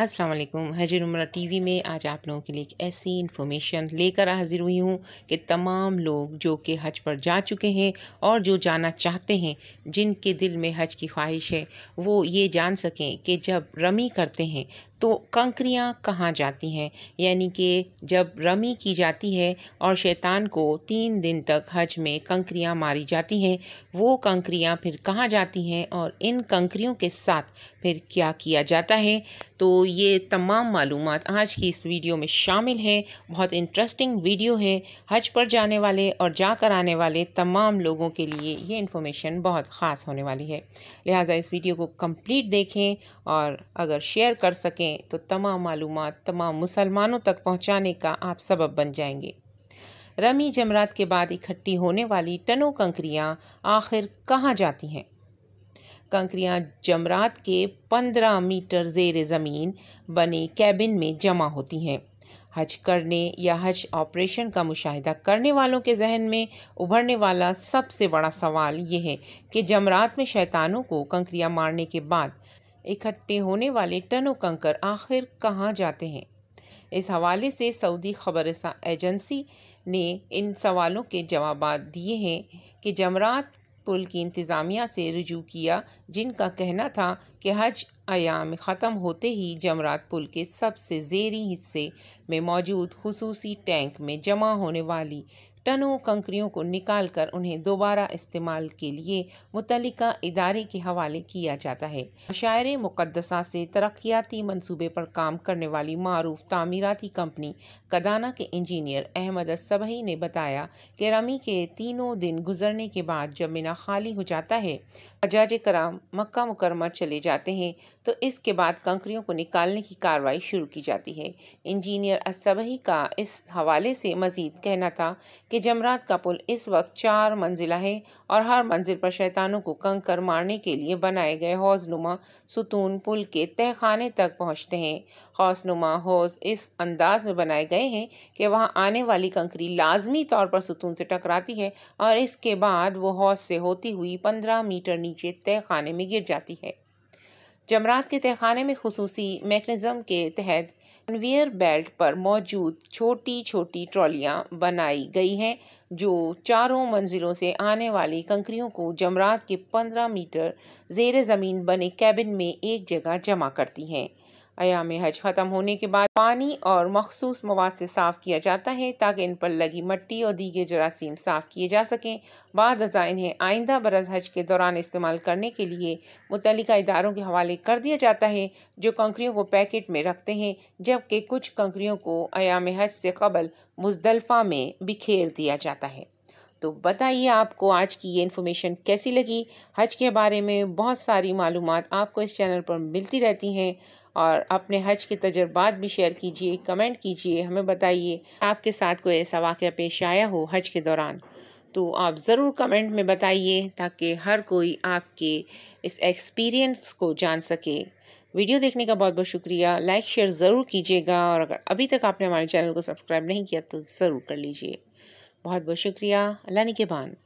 अस्सलाम वालेकुम हजर उमरा टीवी में आज आप लोगों के लिए एक ऐसी इन्फॉर्मेशन लेकर हाजिर हुई हूँ कि तमाम लोग जो कि हज पर जा चुके हैं और जो जाना चाहते हैं जिनके दिल में हज की ख्वाहिश है वो ये जान सकें कि जब रमी करते हैं तो कंकरियाँ कहाँ जाती हैं यानी कि जब रमी की जाती है और शैतान को तीन दिन तक हज में कंकरियाँ मारी जाती हैं वो कंकरियाँ फिर कहाँ जाती हैं और इन कंकरियों के साथ फिर क्या किया जाता है तो ये तमाम मालूम आज की इस वीडियो में शामिल हैं बहुत इंटरेस्टिंग वीडियो है हज पर जाने वाले और जा कर आने वाले तमाम लोगों के लिए ये इन्फॉर्मेशन बहुत ख़ास होने वाली है लिहाजा इस वीडियो को कंप्लीट देखें और अगर शेयर कर सकें तो तमाम मालूम तमाम मुसलमानों तक पहुँचाने का आप सबब बन जाएंगे रमी जमरात के बाद इकट्ठी होने वाली टनों कंकरियाँ आखिर कहाँ जाती हैं कंकरियां जमरात के 15 मीटर जेर ज़मीन बने कैबिन में जमा होती हैं हज करने या हज ऑपरेशन का मुशाहिदा करने वालों के जहन में उभरने वाला सबसे बड़ा सवाल यह है कि जमरात में शैतानों को कंकरियाँ मारने के बाद इकट्ठे होने वाले टनों कंकर आखिर कहाँ जाते हैं इस हवाले से सऊदी खबर एजेंसी ने इन सवालों के जवाब दिए हैं कि जमरात पुल की इंतज़ामिया से रजू किया जिनका कहना था कि हज आयाम ख़त्म होते ही जमरात पुल के सबसे जेरी हिस्से में मौजूद खसूसी टैंक में जमा होने वाली टनों कंकरियों को निकाल कर उन्हें दोबारा इस्तेमाल के लिए मुतल इदारे के हवाले किया जाता है शायरे मुकदसा से तरक्याती मनसूबे पर काम करने वाली मारूफ तामीराती कंपनी कदाना के इंजीनियर अहमद सबही ने बताया कि रमी के तीनों दिन गुजरने के बाद जब मीना खाली हो जाता है हजाज कराम मक्का मुकरमा चले जाते हैं तो इसके बाद कंकरियों को निकालने की कार्रवाई शुरू की जाती है इंजीनियर असबही का इस हवाले से मज़ीद कहना था कि कि जमरात का पुल इस वक्त चार मंजिला है और हर मंजिल पर शैतानों को कंकर मारने के लिए बनाए गए हौजनुमा सुतून पुल के तहखाने खाने तक पहुंचते हैं हौसनुमा हौज इस अंदाज में बनाए गए हैं कि वहां आने वाली कंकरी लाजमी तौर पर सुतून से टकराती है और इसके बाद वो हौज से होती हुई पंद्रह मीटर नीचे तय खाने में गिर जाती है जमरात के तहखाने में खसूसी मेकनिज़म के तहत कन्वेयर बेल्ट पर मौजूद छोटी छोटी ट्रॉलियाँ बनाई गई हैं जो चारों मंजिलों से आने वाली कंकरियों को जमरात के पंद्रह मीटर जेर ज़मीन बने कैबिन में एक जगह जमा करती हैं अयाम हज ख़त्म होने के बाद पानी और मखसूस मवाद से साफ़ किया जाता है ताकि इन पर लगी मट्टी और दीगे जरासीम साफ़ किए जा सकें बाद अज़ा इन्हें आइंदा बरस हज के दौरान इस्तेमाल करने के लिए मुतल इदारों के हवाले कर दिया जाता है जो कंकरियों को पैकेट में रखते हैं जबकि कुछ कंकरियों को अयाम हज से कबल मुजदलफ़ा में बिखेर दिया जाता है तो बताइए आपको आज की ये इन्फॉर्मेशन कैसी लगी हज के बारे में बहुत सारी मालूम आपको इस चैनल पर मिलती रहती हैं और अपने हज के तजर्बात भी शेयर कीजिए कमेंट कीजिए हमें बताइए आपके साथ कोई ऐसा वाक़ पेश आया हो हज के दौरान तो आप ज़रूर कमेंट में बताइए ताकि हर कोई आपके इस एक्सपीरियंस को जान सके वीडियो देखने का बहुत बहुत शुक्रिया लाइक शेयर ज़रूर कीजिएगा और अगर अभी तक आपने हमारे चैनल को सब्सक्राइब नहीं किया तो ज़रूर कर लीजिए बहुत बहुत शुक्रिया अल्लाह निगेबान